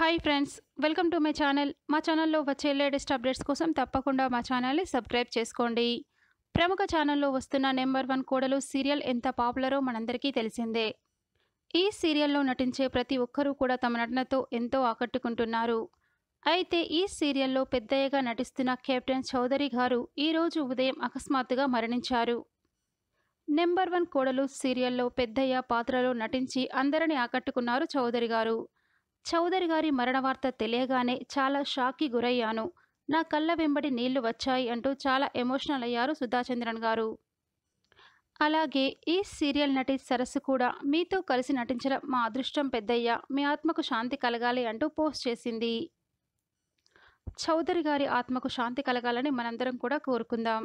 hi friends welcome to my channel మా ఛానల్లో వచ్చే లేటెస్ట్ అప్డేట్స్ కోసం తప్పకుండా మా ఛానల్ని సబ్స్క్రైబ్ చేసుకోండి ప్రముఖ ఛానల్లో వస్తున్న నెంబర్ వన్ కోడలు సీరియల్ ఎంత పాపులరో మనందరికీ తెలిసిందే ఈ సీరియల్లో నటించే ప్రతి ఒక్కరూ కూడా తమ నటనతో ఎంతో ఆకట్టుకుంటున్నారు అయితే ఈ సీరియల్లో పెద్దయ్యగా నటిస్తున్న కెప్టెన్ చౌదరి గారు ఈరోజు ఉదయం అకస్మాత్తుగా మరణించారు నెంబర్ వన్ కోడలు సీరియల్లో పెద్దయ్య పాత్రలో నటించి అందరినీ ఆకట్టుకున్నారు చౌదరి గారు చౌదరి గారి మరణ వార్త తెలియగానే చాలా షాక్కి గురయ్యాను నా కళ్ళ వెంబడి నీళ్లు వచ్చాయి అంటూ చాలా ఎమోషనల్ అయ్యారు సుధాచంద్రన్ గారు అలాగే ఈ సీరియల్ నటి సరస్సు కూడా మీతో కలిసి నటించడం మా అదృష్టం పెద్దయ్య మీ ఆత్మకు శాంతి కలగాలి అంటూ పోస్ట్ చేసింది చౌదరి గారి ఆత్మకు శాంతి కలగాలని మనందరం కూడా కోరుకుందాం